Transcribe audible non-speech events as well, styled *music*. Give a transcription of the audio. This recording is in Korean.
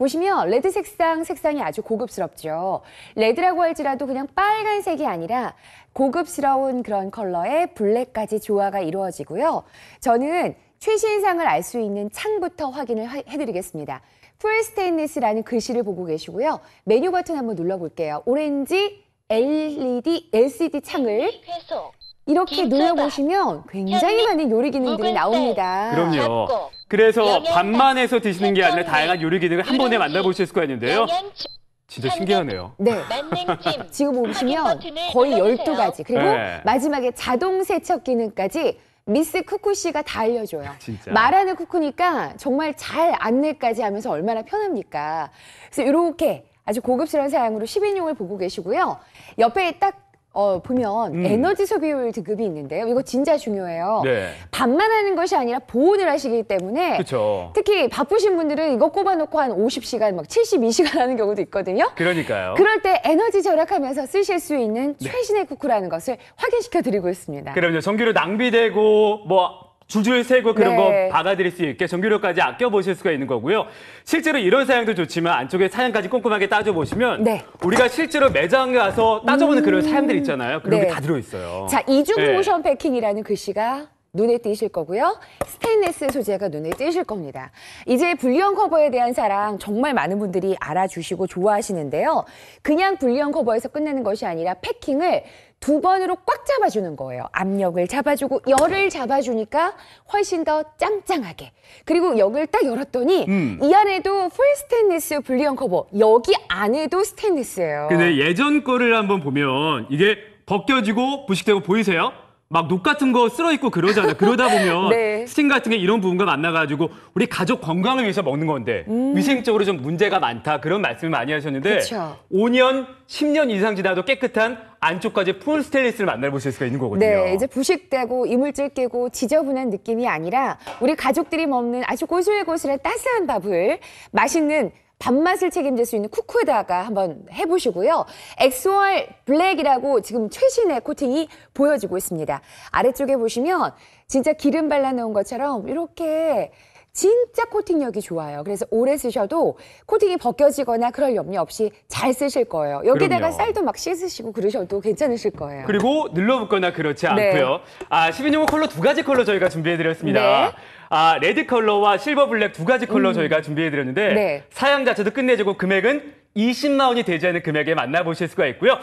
보시면 레드 색상 색상이 아주 고급스럽죠. 레드라고 할지라도 그냥 빨간색이 아니라 고급스러운 그런 컬러의 블랙까지 조화가 이루어지고요. 저는 최신상을 알 수 있는 창부터 확인을 해드리겠습니다. 풀 스테인리스라는 글씨를 보고 계시고요. 메뉴 버튼 한번 눌러볼게요. 오렌지 LED, LCD 창을 이렇게 눌러보시면 굉장히 많은 요리 기능들이 나옵니다. 그럼요. 그래서 반만 해서 드시는 게 아니라 다양한 요리 기능을 한 번에 만나보실 수가 있는데요. 진짜 신기하네요. 네. *laughs* 지금 보시면 거의 12가지. 그리고 네. 마지막에 자동 세척 기능까지 미스 쿠쿠 씨가 다 알려줘요. 아, 진짜. 말하는 쿠쿠니까 정말 잘 안내까지 하면서 얼마나 편합니까. 그래서 이렇게 아주 고급스러운 사양으로 10인용을 보고 계시고요. 옆에 딱 어, 보면 음. 에너지 소비율 등급이 있는데요. 이거 진짜 중요해요. 네. 밥만 하는 것이 아니라 보온을 하시기 때문에 그쵸. 특히 바쁘신 분들은 이거 꼽아놓고 한 50시간, 막 72시간 하는 경우도 있거든요. 그러니까요. 그럴 때 에너지 절약하면서 쓰실 수 있는 네. 최신의 쿠쿠라는 것을 확인시켜 드리고 있습니다. 그럼요. 전기료 낭비되고 뭐 줄줄 세고 그런 네. 거받아들일수 있게 전기료까지 아껴보실 수가 있는 거고요. 실제로 이런 사양도 좋지만 안쪽에 사양까지 꼼꼼하게 따져보시면 네. 우리가 실제로 매장 에 가서 따져보는 그런 음. 사양들 있잖아요. 그런 네. 게다 들어있어요. 자, 이중 네. 모션 패킹이라는 글씨가 눈에 띄실 거고요. 스테인리스 소재가 눈에 띄실 겁니다. 이제 불리형 커버에 대한 사랑 정말 많은 분들이 알아주시고 좋아하시는데요. 그냥 불리형 커버에서 끝내는 것이 아니라 패킹을 두 번으로 꽉 잡아주는 거예요. 압력을 잡아주고 열을 잡아주니까 훨씬 더 짱짱하게. 그리고 역을 딱 열었더니 음. 이 안에도 풀 스테인리스 블리언 커버. 여기 안에도 스테인리스예요. 근데 예전 거를 한번 보면 이게 벗겨지고 부식되고 보이세요? 막녹 같은 거 쓸어 있고 그러잖아요. 그러다 보면 *laughs* 네. 스팀 같은 게 이런 부분과 만나가지고 우리 가족 건강을 위해서 먹는 건데 음. 위생적으로 좀 문제가 많다 그런 말씀을 많이 하셨는데 그쵸. 5년, 10년 이상 지나도 깨끗한 안쪽까지 풀 스테인리스를 만나보실 수가 있는 거거든요. 네, 이제 부식되고 이물질 끼고 지저분한 느낌이 아니라 우리 가족들이 먹는 아주 고슬고슬한 따스한 밥을 맛있는 밥맛을 책임질 수 있는 쿠쿠에다가 한번 해보시고요. XOR 블랙이라고 지금 최신의 코팅이 보여지고 있습니다. 아래쪽에 보시면 진짜 기름 발라놓은 것처럼 이렇게 진짜 코팅력이 좋아요. 그래서 오래 쓰셔도 코팅이 벗겨지거나 그럴 염려 없이 잘 쓰실 거예요. 여기다가 그럼요. 쌀도 막 씻으시고 그러셔도 괜찮으실 거예요. 그리고 눌러붙거나 그렇지 네. 않고요. 아, 12년호 컬러 두 가지 컬러 저희가 준비해드렸습니다. 네. 아, 레드 컬러와 실버 블랙 두 가지 컬러 음. 저희가 준비해드렸는데 네. 사양 자체도 끝내주고 금액은 20만 원이 되지 않은 금액에 만나보실 수가 있고요.